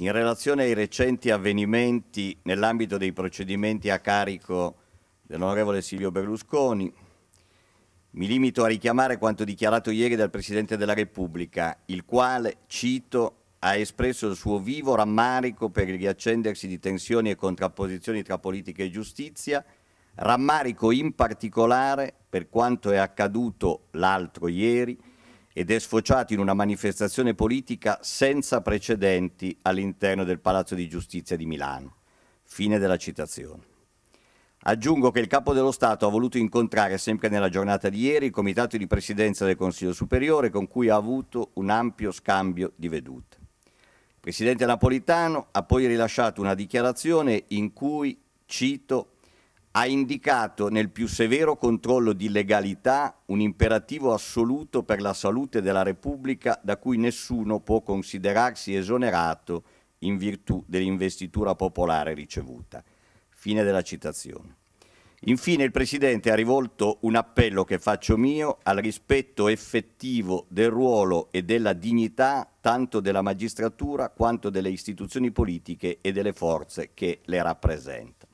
in relazione ai recenti avvenimenti nell'ambito dei procedimenti a carico dell'onorevole Silvio Berlusconi, mi limito a richiamare quanto dichiarato ieri dal Presidente della Repubblica, il quale, cito, ha espresso il suo vivo rammarico per il riaccendersi di tensioni e contrapposizioni tra politica e giustizia, rammarico in particolare per quanto è accaduto l'altro ieri ed è sfociato in una manifestazione politica senza precedenti all'interno del Palazzo di Giustizia di Milano. Fine della citazione. Aggiungo che il Capo dello Stato ha voluto incontrare sempre nella giornata di ieri il Comitato di Presidenza del Consiglio Superiore con cui ha avuto un ampio scambio di vedute. Il Presidente Napolitano ha poi rilasciato una dichiarazione in cui, cito, ha indicato nel più severo controllo di legalità un imperativo assoluto per la salute della Repubblica da cui nessuno può considerarsi esonerato in virtù dell'investitura popolare ricevuta. Fine della citazione. Infine il Presidente ha rivolto un appello che faccio mio al rispetto effettivo del ruolo e della dignità tanto della magistratura quanto delle istituzioni politiche e delle forze che le rappresentano.